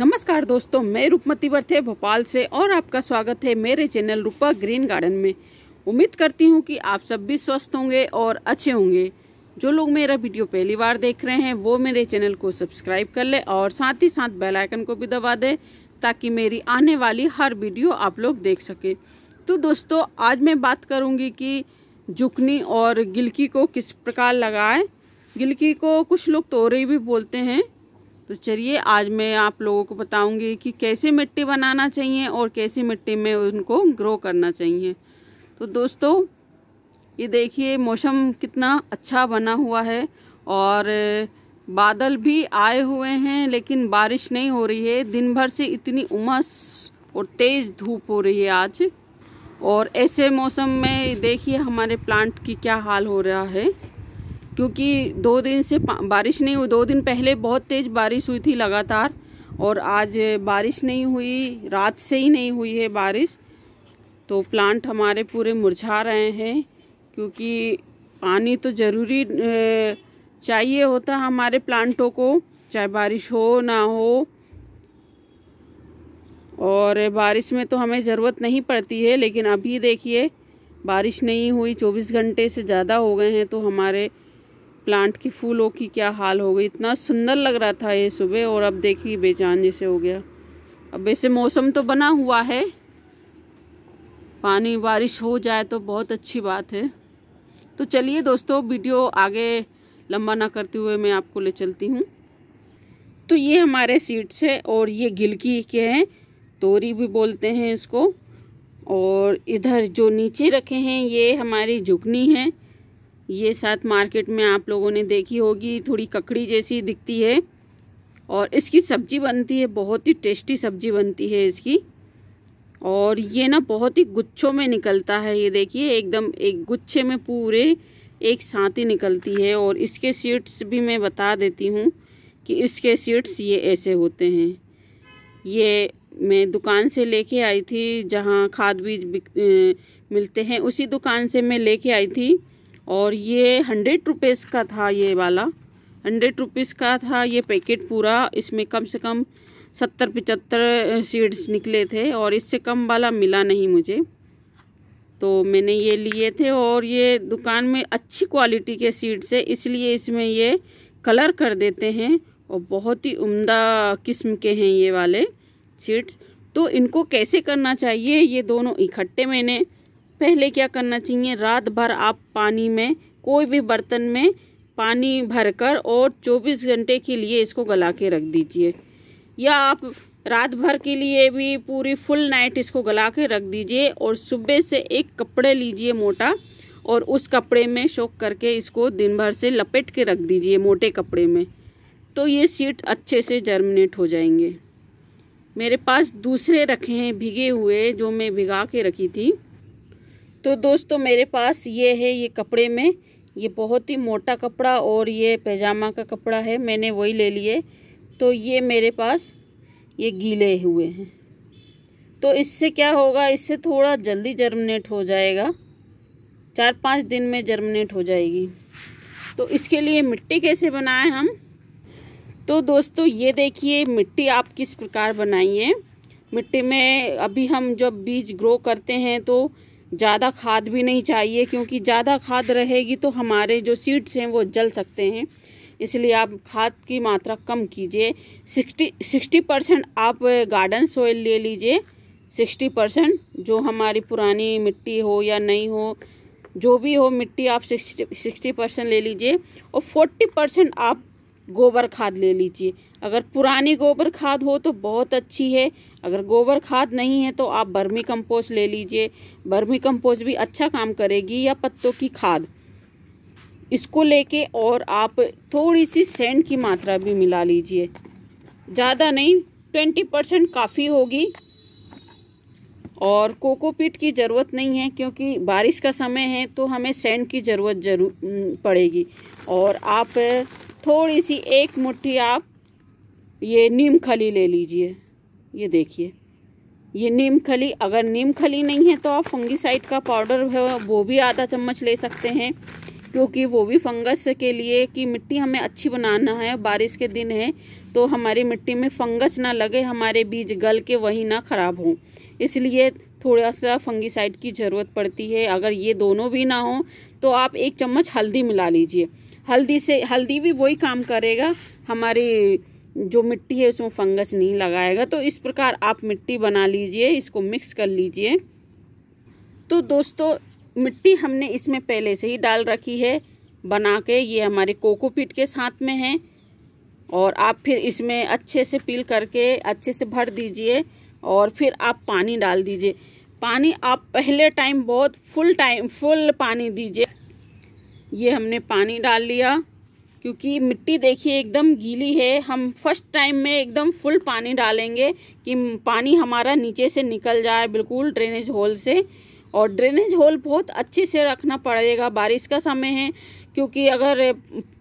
नमस्कार दोस्तों मैं रूपमती वर्थे भोपाल से और आपका स्वागत है मेरे चैनल रूपा ग्रीन गार्डन में उम्मीद करती हूँ कि आप सब भी स्वस्थ होंगे और अच्छे होंगे जो लोग मेरा वीडियो पहली बार देख रहे हैं वो मेरे चैनल को सब्सक्राइब कर ले और साथ ही साथ बेल आइकन को भी दबा दें ताकि मेरी आने वाली हर वीडियो आप लोग देख सकें तो दोस्तों आज मैं बात करूँगी कि जुकनी और गिलकी को किस प्रकार लगाएं गिलकी को कुछ लोग तोरे भी बोलते हैं तो चलिए आज मैं आप लोगों को बताऊंगी कि कैसे मिट्टी बनाना चाहिए और कैसी मिट्टी में उनको ग्रो करना चाहिए तो दोस्तों ये देखिए मौसम कितना अच्छा बना हुआ है और बादल भी आए हुए हैं लेकिन बारिश नहीं हो रही है दिन भर से इतनी उमस और तेज़ धूप हो रही है आज और ऐसे मौसम में देखिए हमारे प्लांट की क्या हाल हो रहा है क्योंकि दो दिन से बारिश नहीं हुई दो दिन पहले बहुत तेज़ बारिश हुई थी लगातार और आज बारिश नहीं हुई रात से ही नहीं हुई है बारिश तो प्लांट हमारे पूरे मुरझा रहे हैं क्योंकि पानी तो ज़रूरी चाहिए होता हमारे प्लांटों को चाहे बारिश हो ना हो और बारिश में तो हमें ज़रूरत नहीं पड़ती है लेकिन अभी देखिए बारिश नहीं हुई 24 घंटे से ज़्यादा हो गए हैं तो हमारे प्लांट की फूलों की क्या हाल हो गई इतना सुंदर लग रहा था ये सुबह और अब देखिए बेचान जैसे हो गया अब वैसे मौसम तो बना हुआ है पानी बारिश हो जाए तो बहुत अच्छी बात है तो चलिए दोस्तों वीडियो आगे लंबा ना करते हुए मैं आपको ले चलती हूँ तो ये हमारे सीड्स है और ये गिलकी के हैं तोरी भी बोलते हैं इसको और इधर जो नीचे रखे हैं ये हमारी झुकनी है ये साथ मार्केट में आप लोगों ने देखी होगी थोड़ी ककड़ी जैसी दिखती है और इसकी सब्जी बनती है बहुत ही टेस्टी सब्जी बनती है इसकी और ये ना बहुत ही गुच्छों में निकलता है ये देखिए एकदम एक गुच्छे में पूरे एक साथ ही निकलती है और इसके सीड्स भी मैं बता देती हूँ कि इसके सीड्स ये ऐसे होते हैं ये मैं दुकान से लेके आई थी जहाँ खाद बीज मिलते हैं उसी दुकान से मैं लेके आई थी और ये हंड्रेड रुपीज़ का था ये वाला हंड्रेड रुपीज़ का था ये पैकेट पूरा इसमें कम से कम सत्तर पचहत्तर सीड्स निकले थे और इससे कम वाला मिला नहीं मुझे तो मैंने ये लिए थे और ये दुकान में अच्छी क्वालिटी के सीड्स है इसलिए इसमें ये कलर कर देते हैं और बहुत ही उम्दा किस्म के हैं ये वाले सीड्स तो इनको कैसे करना चाहिए ये दोनों इकट्ठे मैंने पहले क्या करना चाहिए रात भर आप पानी में कोई भी बर्तन में पानी भरकर और 24 घंटे के लिए इसको गला के रख दीजिए या आप रात भर के लिए भी पूरी फुल नाइट इसको गला के रख दीजिए और सुबह से एक कपड़े लीजिए मोटा और उस कपड़े में शोक करके इसको दिन भर से लपेट के रख दीजिए मोटे कपड़े में तो ये सीट अच्छे से जर्मिनेट हो जाएंगे मेरे पास दूसरे रखे हैं भिगे हुए जो मैं भिगा के रखी थी तो दोस्तों मेरे पास ये है ये कपड़े में ये बहुत ही मोटा कपड़ा और ये पैजामा का कपड़ा है मैंने वही ले लिए तो ये मेरे पास ये गीले हुए हैं तो इससे क्या होगा इससे थोड़ा जल्दी जर्मनेट हो जाएगा चार पाँच दिन में जर्मनेट हो जाएगी तो इसके लिए मिट्टी कैसे बनाएं हम तो दोस्तों ये देखिए मिट्टी आप किस प्रकार बनाइए मिट्टी में अभी हम जब बीज ग्रो करते हैं तो ज़्यादा खाद भी नहीं चाहिए क्योंकि ज़्यादा खाद रहेगी तो हमारे जो सीड्स हैं वो जल सकते हैं इसलिए आप खाद की मात्रा कम कीजिए सिक्सटी सिक्सटी परसेंट आप गार्डन सोयल ले लीजिए सिक्सटी परसेंट जो हमारी पुरानी मिट्टी हो या नहीं हो जो भी हो मिट्टी आप सिक्सटी परसेंट ले लीजिए और फोर्टी परसेंट आप गोबर खाद ले लीजिए अगर पुरानी गोबर खाद हो तो बहुत अच्छी है अगर गोबर खाद नहीं है तो आप बर्मी कंपोस्ट ले लीजिए बर्मी कंपोस्ट भी अच्छा काम करेगी या पत्तों की खाद इसको लेके और आप थोड़ी सी सेंड की मात्रा भी मिला लीजिए ज़्यादा नहीं ट्वेंटी परसेंट काफ़ी होगी और कोकोपीट की ज़रूरत नहीं है क्योंकि बारिश का समय है तो हमें सेंड की ज़रूरत जरूर पड़ेगी और आप थोड़ी सी एक मुट्ठी आप ये नीम खली ले लीजिए ये देखिए ये नीम खली अगर नीम खली नहीं है तो आप फंगिसाइड का पाउडर है वो भी आधा चम्मच ले सकते हैं क्योंकि वो भी फंगस के लिए कि मिट्टी हमें अच्छी बनाना है बारिश के दिन है तो हमारी मिट्टी में फंगस ना लगे हमारे बीज गल के वही ना ख़राब हों इसलिए थोड़ा सा फंगिसाइड की ज़रूरत पड़ती है अगर ये दोनों भी ना हो तो आप एक चम्मच हल्दी मिला लीजिए हल्दी से हल्दी भी वही काम करेगा हमारी जो मिट्टी है उसमें फंगस नहीं लगाएगा तो इस प्रकार आप मिट्टी बना लीजिए इसको मिक्स कर लीजिए तो दोस्तों मिट्टी हमने इसमें पहले से ही डाल रखी है बना के ये हमारे कोकोपीट के साथ में है और आप फिर इसमें अच्छे से पील करके अच्छे से भर दीजिए और फिर आप पानी डाल दीजिए पानी आप पहले टाइम बहुत फुल टाइम फुल पानी दीजिए ये हमने पानी डाल लिया क्योंकि मिट्टी देखिए एकदम गीली है हम फर्स्ट टाइम में एकदम फुल पानी डालेंगे कि पानी हमारा नीचे से निकल जाए बिल्कुल ड्रेनेज होल से और ड्रेनेज होल बहुत अच्छे से रखना पड़ेगा बारिश का समय है क्योंकि अगर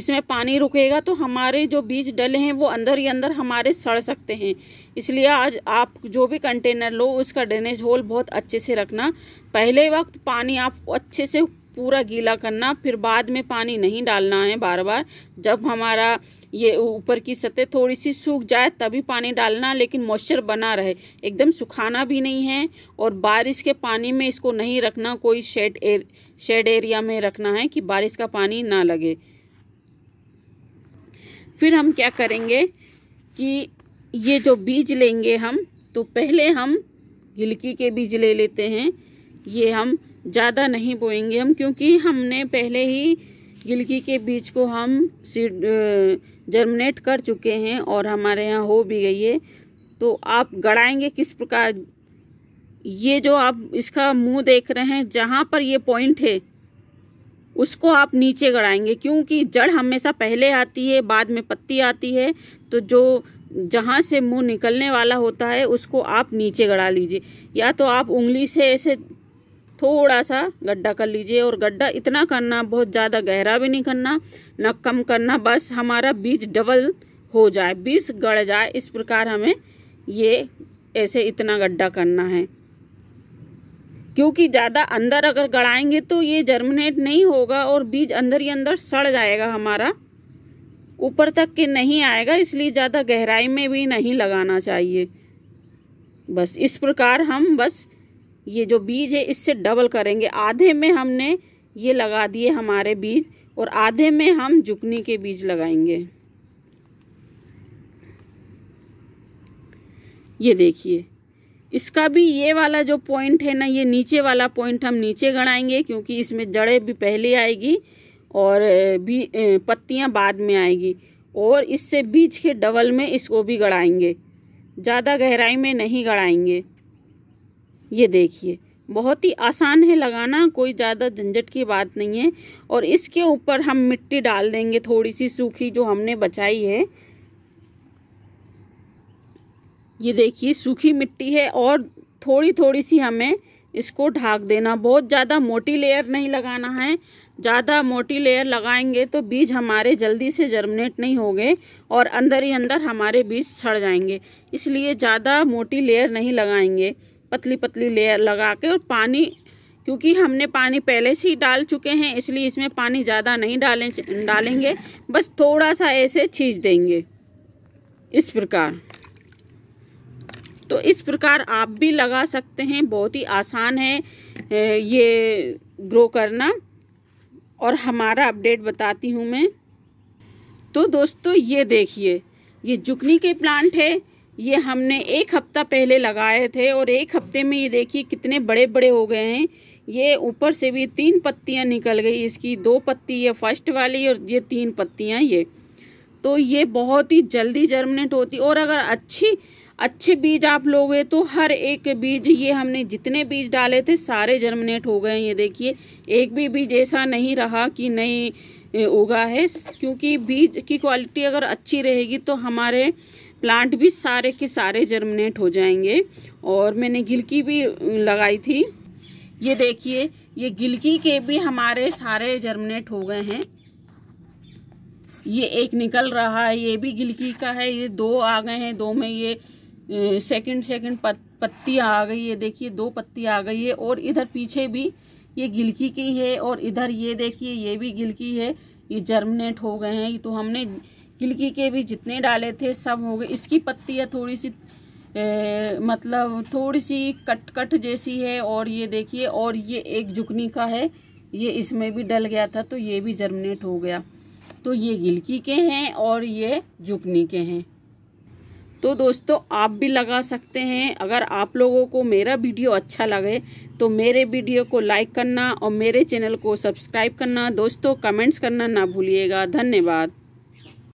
इसमें पानी रुकेगा तो हमारे जो बीज डले हैं वो अंदर ही अंदर हमारे सड़ सकते हैं इसलिए आज आप जो भी कंटेनर लो उसका ड्रेनेज होल बहुत अच्छे से रखना पहले वक्त पानी आप अच्छे से पूरा गीला करना फिर बाद में पानी नहीं डालना है बार बार जब हमारा ये ऊपर की सतह थोड़ी सी सूख जाए तभी पानी डालना लेकिन मॉइस्चर बना रहे एकदम सुखाना भी नहीं है और बारिश के पानी में इसको नहीं रखना कोई शेड एर शेड एरिया में रखना है कि बारिश का पानी ना लगे फिर हम क्या करेंगे कि ये जो बीज लेंगे हम तो पहले हम गिलकी के बीज ले लेते हैं ये हम ज़्यादा नहीं बोएंगे हम क्योंकि हमने पहले ही गिलकी के बीज को हम सीड जर्मिनेट कर चुके हैं और हमारे यहाँ हो भी गई है तो आप गड़ाएंगे किस प्रकार ये जो आप इसका मुंह देख रहे हैं जहाँ पर ये पॉइंट है उसको आप नीचे गड़ाएंगे क्योंकि जड़ हमेशा पहले आती है बाद में पत्ती आती है तो जो जहाँ से मुंह निकलने वाला होता है उसको आप नीचे गड़ा लीजिए या तो आप उंगली से ऐसे थोड़ा सा गड्ढा कर लीजिए और गड्ढा इतना करना बहुत ज़्यादा गहरा भी नहीं करना न कम करना बस हमारा बीज डबल हो जाए बीज गड़ जाए इस प्रकार हमें ये ऐसे इतना गड्ढा करना है क्योंकि ज़्यादा अंदर अगर गड़ाएंगे तो ये जर्मिनेट नहीं होगा और बीज अंदर ही अंदर सड़ जाएगा हमारा ऊपर तक के नहीं आएगा इसलिए ज़्यादा गहराई में भी नहीं लगाना चाहिए बस इस प्रकार हम बस ये जो बीज है इससे डबल करेंगे आधे में हमने ये लगा दिए हमारे बीज और आधे में हम जुकनी के बीज लगाएंगे ये देखिए इसका भी ये वाला जो पॉइंट है ना ये नीचे वाला पॉइंट हम नीचे गणाएंगे क्योंकि इसमें जड़े भी पहले आएगी और भी पत्तियां बाद में आएगी और इससे बीज के डबल में इसको भी गड़ाएंगे ज़्यादा गहराई में नहीं गड़ाएंगे ये देखिए बहुत ही आसान है लगाना कोई ज़्यादा झंझट की बात नहीं है और इसके ऊपर हम मिट्टी डाल देंगे थोड़ी सी सूखी जो हमने बचाई है ये देखिए सूखी मिट्टी है और थोड़ी थोड़ी सी हमें इसको ढाक देना बहुत ज़्यादा मोटी लेयर नहीं लगाना है ज़्यादा मोटी लेयर लगाएंगे तो बीज हमारे जल्दी से जर्मिनेट नहीं होंगे और अंदर ही अंदर हमारे बीज सड़ जाएंगे इसलिए ज़्यादा मोटी लेयर नहीं लगाएंगे पतली पतली लेयर लगा के और पानी क्योंकि हमने पानी पहले से ही डाल चुके हैं इसलिए इसमें पानी ज़्यादा नहीं डालें डालेंगे बस थोड़ा सा ऐसे छींच देंगे इस प्रकार तो इस प्रकार आप भी लगा सकते हैं बहुत ही आसान है ये ग्रो करना और हमारा अपडेट बताती हूँ मैं तो दोस्तों ये देखिए ये जुकनी के प्लांट है ये हमने एक हफ्ता पहले लगाए थे और एक हफ्ते में ये देखिए कितने बड़े बड़े हो गए हैं ये ऊपर से भी तीन पत्तियां निकल गई इसकी दो पत्ती ये फर्स्ट वाली और ये तीन पत्तियां ये तो ये बहुत ही जल्दी जर्मिनेट होती और अगर अच्छी अच्छे बीज आप लोगे तो हर एक बीज ये हमने जितने बीज डाले थे सारे जर्मिनेट हो गए हैं ये देखिए एक भी बीज ऐसा नहीं रहा कि नहीं उगा है क्योंकि बीज की क्वालिटी अगर अच्छी रहेगी तो हमारे प्लांट भी सारे के सारे जर्मिनेट हो जाएंगे और मैंने गिलकी भी लगाई थी ये देखिए ये गिलकी के भी हमारे सारे जर्मिनेट हो गए हैं ये एक निकल रहा है ये भी गिलकी का है ये दो आ गए हैं दो में ये सेकंड सेकंड पत्ती आ गई है देखिए दो पत्ती आ गई है और इधर पीछे भी ये गिलकी की है और इधर ये देखिए ये भी गिलकी है ये जर्मनेट हो गए हैं तो हमने गिलकी के भी जितने डाले थे सब हो गए इसकी पत्तियाँ थोड़ी सी ए, मतलब थोड़ी सी कट कट जैसी है और ये देखिए और ये एक जुकनी का है ये इसमें भी डल गया था तो ये भी जर्मनेट हो गया तो ये गिलकी के हैं और ये जुकनी के हैं तो दोस्तों आप भी लगा सकते हैं अगर आप लोगों को मेरा वीडियो अच्छा लगे तो मेरे वीडियो को लाइक करना और मेरे चैनल को सब्सक्राइब करना दोस्तों कमेंट्स करना ना भूलिएगा धन्यवाद